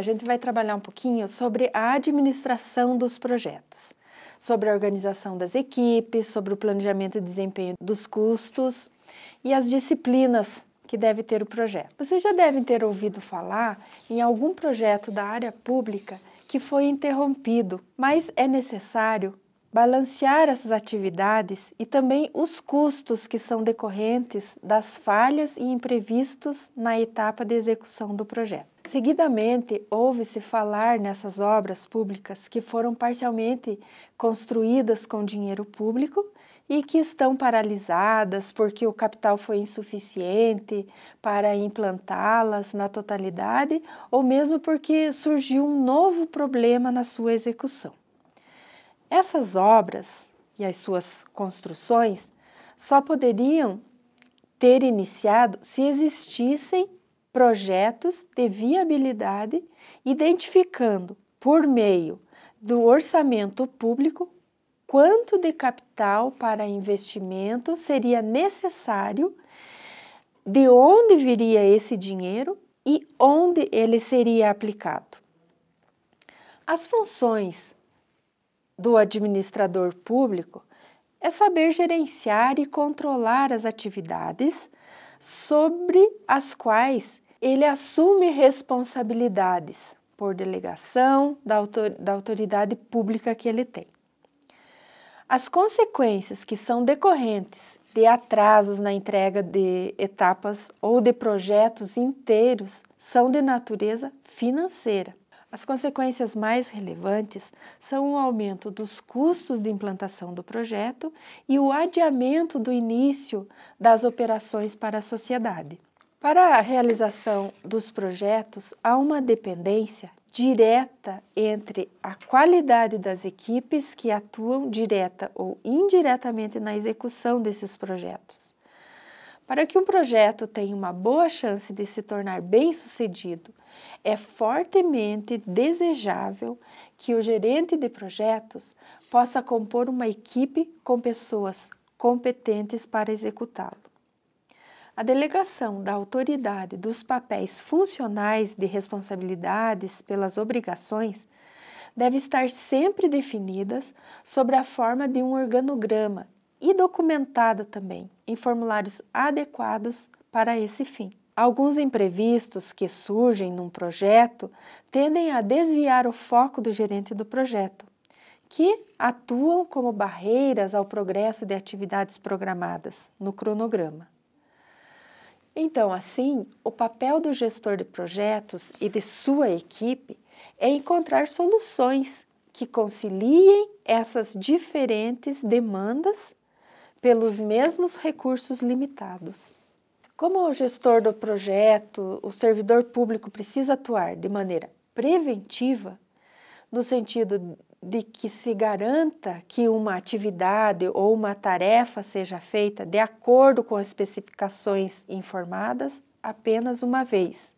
a gente vai trabalhar um pouquinho sobre a administração dos projetos, sobre a organização das equipes, sobre o planejamento e desempenho dos custos e as disciplinas que deve ter o projeto. Vocês já devem ter ouvido falar em algum projeto da área pública que foi interrompido, mas é necessário balancear essas atividades e também os custos que são decorrentes das falhas e imprevistos na etapa de execução do projeto. Seguidamente, ouve-se falar nessas obras públicas que foram parcialmente construídas com dinheiro público e que estão paralisadas porque o capital foi insuficiente para implantá-las na totalidade ou mesmo porque surgiu um novo problema na sua execução. Essas obras e as suas construções só poderiam ter iniciado se existissem projetos de viabilidade identificando por meio do orçamento público quanto de capital para investimento seria necessário, de onde viria esse dinheiro e onde ele seria aplicado. As funções do administrador público é saber gerenciar e controlar as atividades sobre as quais ele assume responsabilidades por delegação da autoridade pública que ele tem. As consequências que são decorrentes de atrasos na entrega de etapas ou de projetos inteiros são de natureza financeira. As consequências mais relevantes são o aumento dos custos de implantação do projeto e o adiamento do início das operações para a sociedade. Para a realização dos projetos, há uma dependência direta entre a qualidade das equipes que atuam direta ou indiretamente na execução desses projetos para que um projeto tenha uma boa chance de se tornar bem-sucedido, é fortemente desejável que o gerente de projetos possa compor uma equipe com pessoas competentes para executá-lo. A delegação da autoridade dos papéis funcionais de responsabilidades pelas obrigações deve estar sempre definidas sobre a forma de um organograma e documentada também em formulários adequados para esse fim. Alguns imprevistos que surgem num projeto tendem a desviar o foco do gerente do projeto, que atuam como barreiras ao progresso de atividades programadas no cronograma. Então, assim, o papel do gestor de projetos e de sua equipe é encontrar soluções que conciliem essas diferentes demandas pelos mesmos recursos limitados. Como o gestor do projeto, o servidor público precisa atuar de maneira preventiva, no sentido de que se garanta que uma atividade ou uma tarefa seja feita de acordo com as especificações informadas apenas uma vez.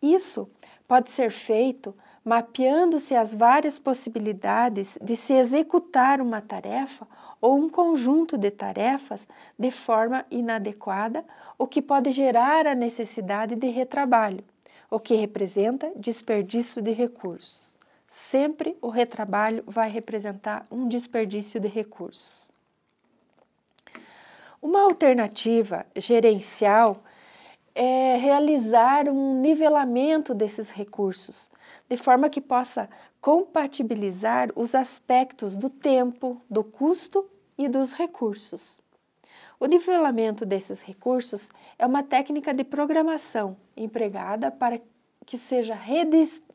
Isso pode ser feito mapeando-se as várias possibilidades de se executar uma tarefa ou um conjunto de tarefas de forma inadequada, o que pode gerar a necessidade de retrabalho, o que representa desperdício de recursos. Sempre o retrabalho vai representar um desperdício de recursos. Uma alternativa gerencial é realizar um nivelamento desses recursos, de forma que possa compatibilizar os aspectos do tempo, do custo e dos recursos. O nivelamento desses recursos é uma técnica de programação empregada para que seja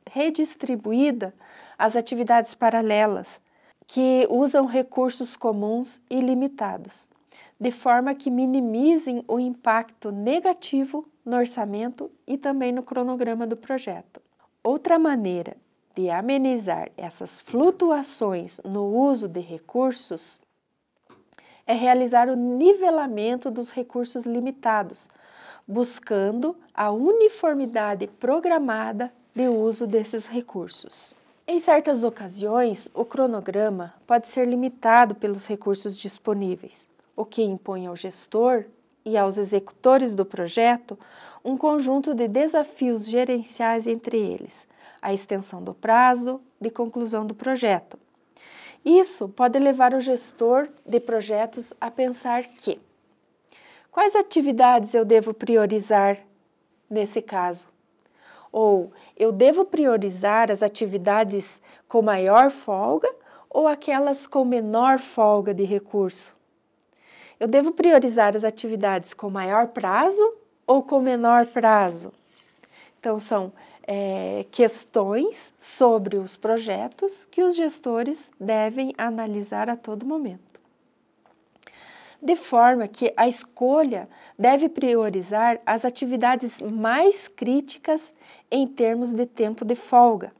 redistribuída as atividades paralelas que usam recursos comuns e limitados, de forma que minimizem o impacto negativo no orçamento e também no cronograma do projeto. Outra maneira de amenizar essas flutuações no uso de recursos é realizar o nivelamento dos recursos limitados, buscando a uniformidade programada de uso desses recursos. Em certas ocasiões, o cronograma pode ser limitado pelos recursos disponíveis, o que impõe ao gestor e aos executores do projeto um conjunto de desafios gerenciais entre eles, a extensão do prazo de conclusão do projeto. Isso pode levar o gestor de projetos a pensar que quais atividades eu devo priorizar nesse caso? Ou eu devo priorizar as atividades com maior folga ou aquelas com menor folga de recurso? Eu devo priorizar as atividades com maior prazo ou com menor prazo? Então, são é, questões sobre os projetos que os gestores devem analisar a todo momento. De forma que a escolha deve priorizar as atividades mais críticas em termos de tempo de folga,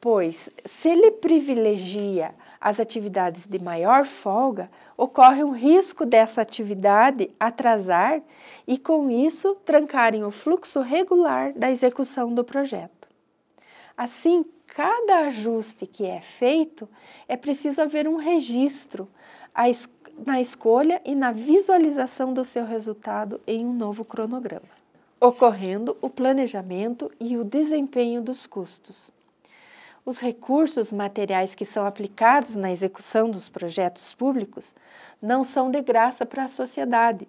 pois se ele privilegia as atividades de maior folga, ocorre um risco dessa atividade atrasar e, com isso, trancarem o fluxo regular da execução do projeto. Assim, cada ajuste que é feito, é preciso haver um registro na escolha e na visualização do seu resultado em um novo cronograma, ocorrendo o planejamento e o desempenho dos custos os recursos materiais que são aplicados na execução dos projetos públicos não são de graça para a sociedade.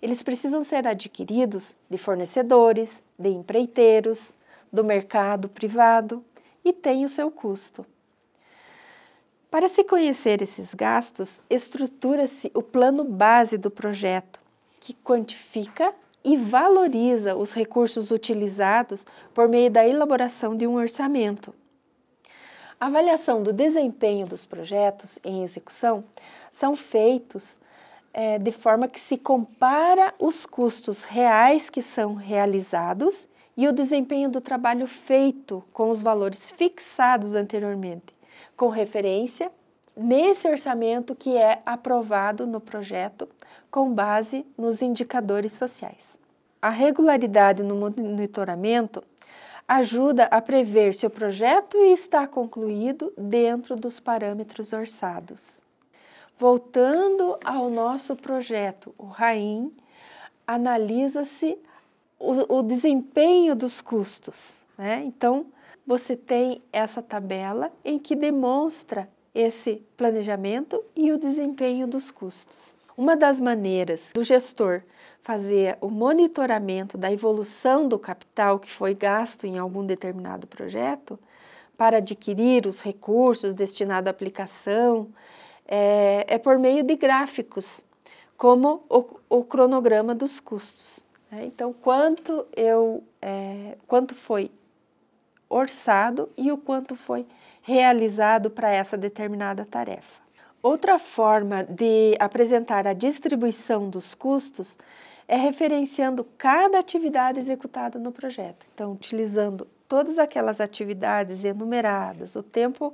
Eles precisam ser adquiridos de fornecedores, de empreiteiros, do mercado privado e têm o seu custo. Para se conhecer esses gastos, estrutura-se o plano base do projeto, que quantifica e valoriza os recursos utilizados por meio da elaboração de um orçamento. A avaliação do desempenho dos projetos em execução são feitos é, de forma que se compara os custos reais que são realizados e o desempenho do trabalho feito com os valores fixados anteriormente, com referência nesse orçamento que é aprovado no projeto com base nos indicadores sociais. A regularidade no monitoramento ajuda a prever se o projeto está concluído dentro dos parâmetros orçados. Voltando ao nosso projeto, o Rain analisa-se o, o, desempenho dos custos. Né? Então, você tem essa tabela em que demonstra esse planejamento e o desempenho dos custos. Uma das maneiras do gestor fazer o monitoramento da evolução do capital que foi gasto em algum determinado projeto para adquirir os recursos destinados à aplicação é, é por meio de gráficos, como o, o cronograma dos custos. Né? Então, quanto eu, é, quanto foi orçado e o quanto foi realizado para essa determinada tarefa. Outra forma de apresentar a distribuição dos custos é referenciando cada atividade executada no projeto. Então, utilizando todas aquelas atividades enumeradas, o tempo,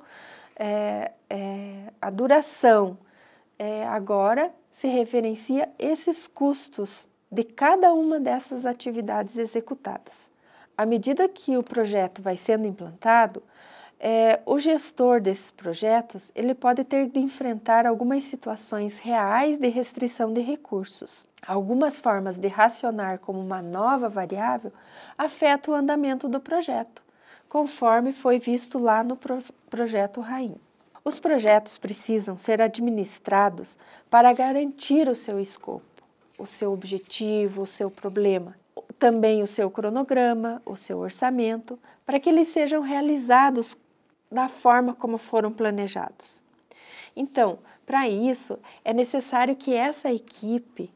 é, é, a duração, é, agora se referencia esses custos de cada uma dessas atividades executadas. À medida que o projeto vai sendo implantado, é, o gestor desses projetos ele pode ter de enfrentar algumas situações reais de restrição de recursos. Algumas formas de racionar como uma nova variável afetam o andamento do projeto, conforme foi visto lá no pro projeto RAIM. Os projetos precisam ser administrados para garantir o seu escopo, o seu objetivo, o seu problema, também o seu cronograma, o seu orçamento, para que eles sejam realizados da forma como foram planejados. Então, para isso, é necessário que essa equipe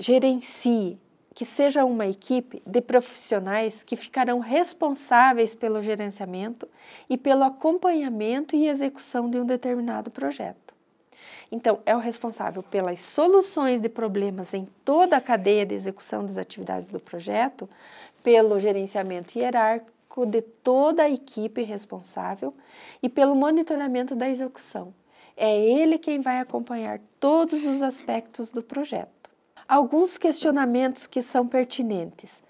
gerencie, que seja uma equipe de profissionais que ficarão responsáveis pelo gerenciamento e pelo acompanhamento e execução de um determinado projeto. Então, é o responsável pelas soluções de problemas em toda a cadeia de execução das atividades do projeto, pelo gerenciamento hierárquico, diagnóstico de toda a equipe responsável e pelo monitoramento da execução. É ele quem vai acompanhar todos os aspectos do projeto. Alguns questionamentos que são pertinentes.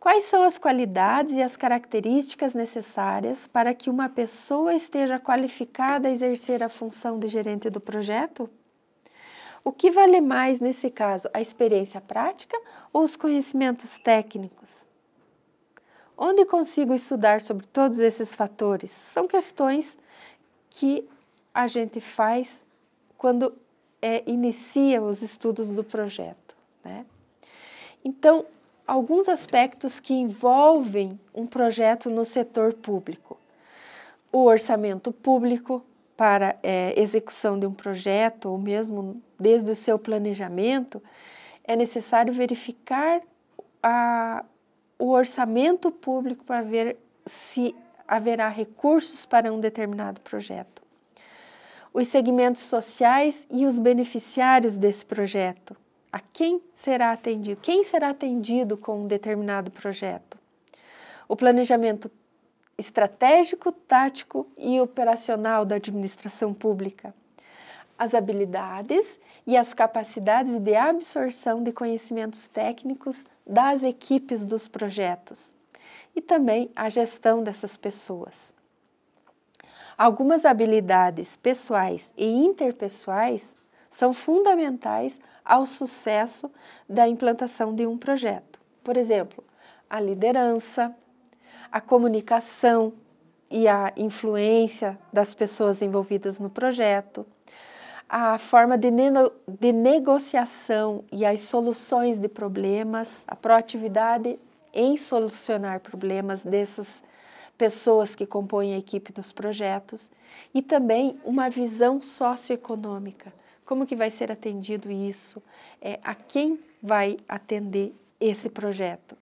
Quais são as qualidades e as características necessárias para que uma pessoa esteja qualificada a exercer a função de gerente do projeto? O que vale mais nesse caso, a experiência prática ou os conhecimentos técnicos? Onde consigo estudar sobre todos esses fatores? São questões que a gente faz quando é, inicia os estudos do projeto. Né? Então, alguns aspectos que envolvem um projeto no setor público. O orçamento público para é, execução de um projeto, ou mesmo desde o seu planejamento, é necessário verificar a, o orçamento público para ver se haverá recursos para um determinado projeto, os segmentos sociais e os beneficiários desse projeto, a quem será atendido, quem será atendido com um determinado projeto, o planejamento estratégico, tático e operacional da administração pública as habilidades e as capacidades de absorção de conhecimentos técnicos das equipes dos projetos e também a gestão dessas pessoas. Algumas habilidades pessoais e interpessoais são fundamentais ao sucesso da implantação de um projeto. Por exemplo, a liderança, a comunicação e a influência das pessoas envolvidas no projeto, a forma de, de negociação e as soluções de problemas, a proatividade em solucionar problemas dessas pessoas que compõem a equipe dos projetos e também uma visão socioeconômica. Como que vai ser atendido isso? É, a quem vai atender esse projeto?